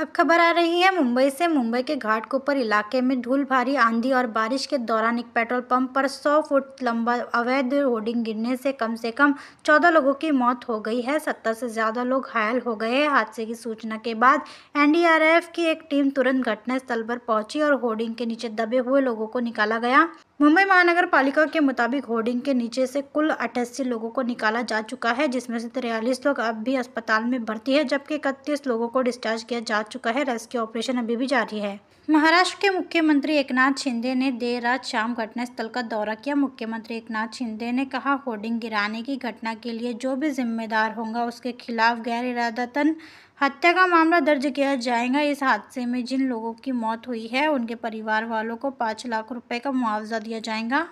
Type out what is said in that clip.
अब खबर आ रही है मुंबई से मुंबई के घाटकोपर इलाके में धूल भारी आंधी और बारिश के दौरान एक पेट्रोल पंप पर 100 फुट लंबा अवैध होर्डिंग गिरने से कम से कम 14 लोगों की मौत हो गई है सत्तर से ज़्यादा लोग घायल हो गए हादसे की सूचना के बाद एनडीआरएफ की एक टीम तुरंत घटनास्थल पर पहुंची और होर्डिंग के नीचे दबे हुए लोगों को निकाला गया मुंबई महानगर पालिका के मुताबिक होर्डिंग के नीचे से कुल अट्ठासी लोगों को निकाला जा चुका है जिसमें से तिरयालीस लोग अब भी अस्पताल में भर्ती है जबकि इकतीस लोगों को डिस्चार्ज किया जा चुका है रेस्क्यू ऑपरेशन अभी भी जारी है महाराष्ट्र के मुख्यमंत्री एकनाथ शिंदे ने देर रात शाम घटनास्थल का दौरा किया मुख्यमंत्री एकनाथ शिंदे ने कहा होर्डिंग गिराने की घटना के लिए जो भी जिम्मेदार होगा उसके खिलाफ गैर इरादतन हत्या का मामला दर्ज किया जाएगा इस हादसे में जिन लोगों की मौत हुई है उनके परिवार वालों को पाँच लाख रुपये का मुआवजा दिया जाएगा